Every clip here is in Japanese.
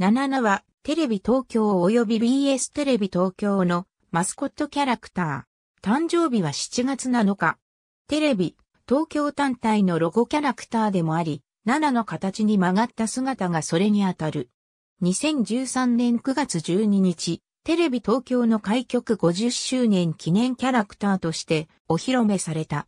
77はテレビ東京及び BS テレビ東京のマスコットキャラクター。誕生日は7月7日。テレビ、東京単体のロゴキャラクターでもあり、7の形に曲がった姿がそれにあたる。2013年9月12日、テレビ東京の開局50周年記念キャラクターとしてお披露目された。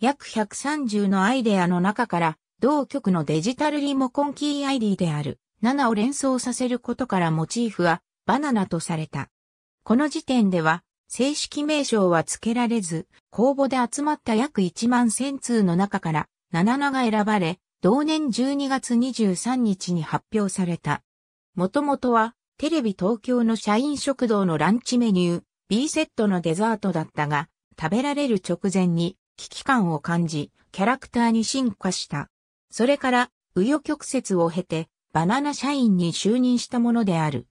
約130のアイデアの中から、同局のデジタルリモコンキー ID である7を連想させることからモチーフはバナナとされた。この時点では正式名称は付けられず、公募で集まった約1万1000通の中から77が選ばれ、同年12月23日に発表された。もともとはテレビ東京の社員食堂のランチメニュー B セットのデザートだったが、食べられる直前に危機感を感じ、キャラクターに進化した。それから、紆余曲折を経て、バナナ社員に就任したものである。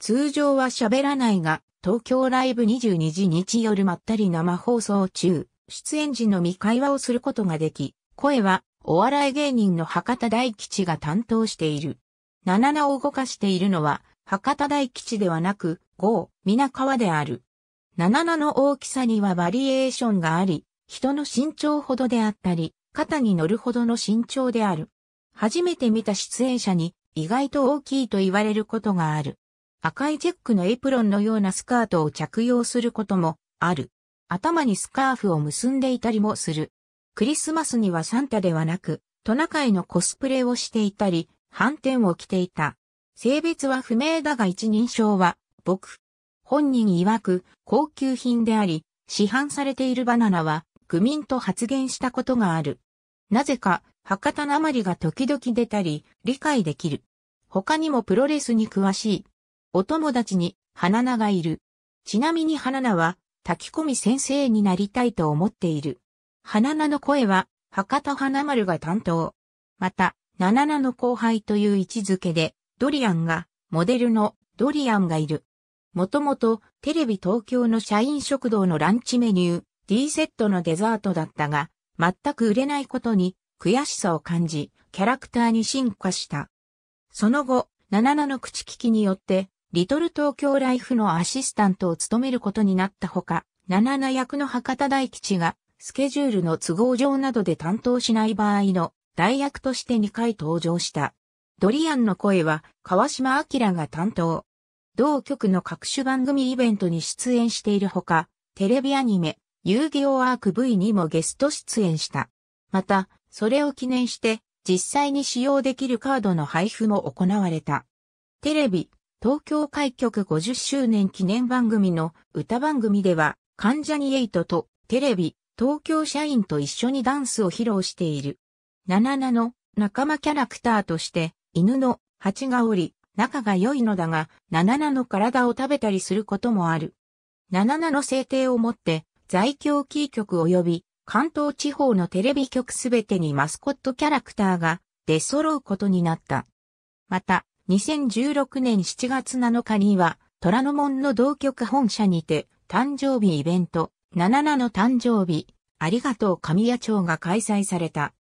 通常は喋らないが、東京ライブ22時日夜まったり生放送中、出演時のみ会話をすることができ、声はお笑い芸人の博多大吉が担当している。ナナナを動かしているのは、博多大吉ではなく、ゴー、皆川である。ナナナの大きさにはバリエーションがあり、人の身長ほどであったり、肩に乗るほどの身長である。初めて見た出演者に意外と大きいと言われることがある。赤いチェックのエプロンのようなスカートを着用することもある。頭にスカーフを結んでいたりもする。クリスマスにはサンタではなく、トナカイのコスプレをしていたり、反転を着ていた。性別は不明だが一人称は、僕。本人曰く、高級品であり、市販されているバナナは、愚民と発言したことがある。なぜか、博多なまりが時々出たり、理解できる。他にもプロレスに詳しい。お友達に、花菜がいる。ちなみに花菜は、炊き込み先生になりたいと思っている。花菜の声は、博多花丸が担当。また、七菜の後輩という位置づけで、ドリアンが、モデルのドリアンがいる。もともと、テレビ東京の社員食堂のランチメニュー、D セットのデザートだったが、全く売れないことに悔しさを感じ、キャラクターに進化した。その後、77の口利きによって、リトル東京ライフのアシスタントを務めることになったほか、77役の博多大吉が、スケジュールの都合上などで担当しない場合の代役として2回登場した。ドリアンの声は川島明が担当。同局の各種番組イベントに出演しているほか、テレビアニメ、遊戯王アーク V にもゲスト出演した。また、それを記念して実際に使用できるカードの配布も行われた。テレビ、東京開局50周年記念番組の歌番組では、関ジャニエイトとテレビ、東京社員と一緒にダンスを披露している。ナナナの仲間キャラクターとして、犬の蜂がおり、仲が良いのだが、ナナナの体を食べたりすることもある。ナナナの制定をもって、在京キー局及び関東地方のテレビ局すべてにマスコットキャラクターが出揃うことになった。また、2016年7月7日には、虎ノ門の同局本社にて、誕生日イベント、7七の誕生日、ありがとう神谷町が開催された。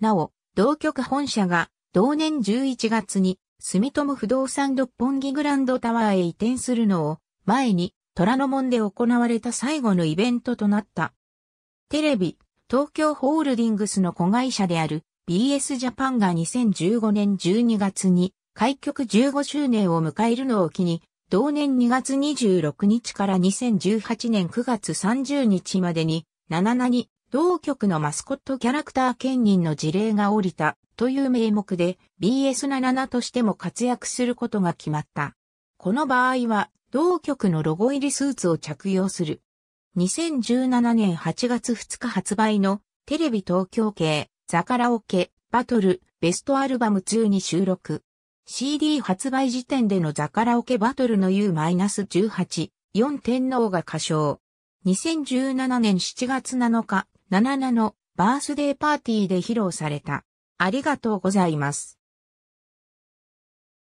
なお、同局本社が、同年11月に、住友不動産六本木グランドタワーへ移転するのを、前に、虎ノ門で行われた最後のイベントとなった。テレビ、東京ホールディングスの子会社である BS ジャパンが2015年12月に開局15周年を迎えるのを機に、同年2月26日から2018年9月30日までに、77に同局のマスコットキャラクター兼任の事例が降りたという名目で BS77 としても活躍することが決まった。この場合は同局のロゴ入りスーツを着用する2017年8月2日発売のテレビ東京系ザカラオケバトルベストアルバム2に収録。CD 発売時点でのザカラオケバトルの U-18、4天皇が歌唱。2017年7月7日、7七のバースデーパーティーで披露された。ありがとうございます。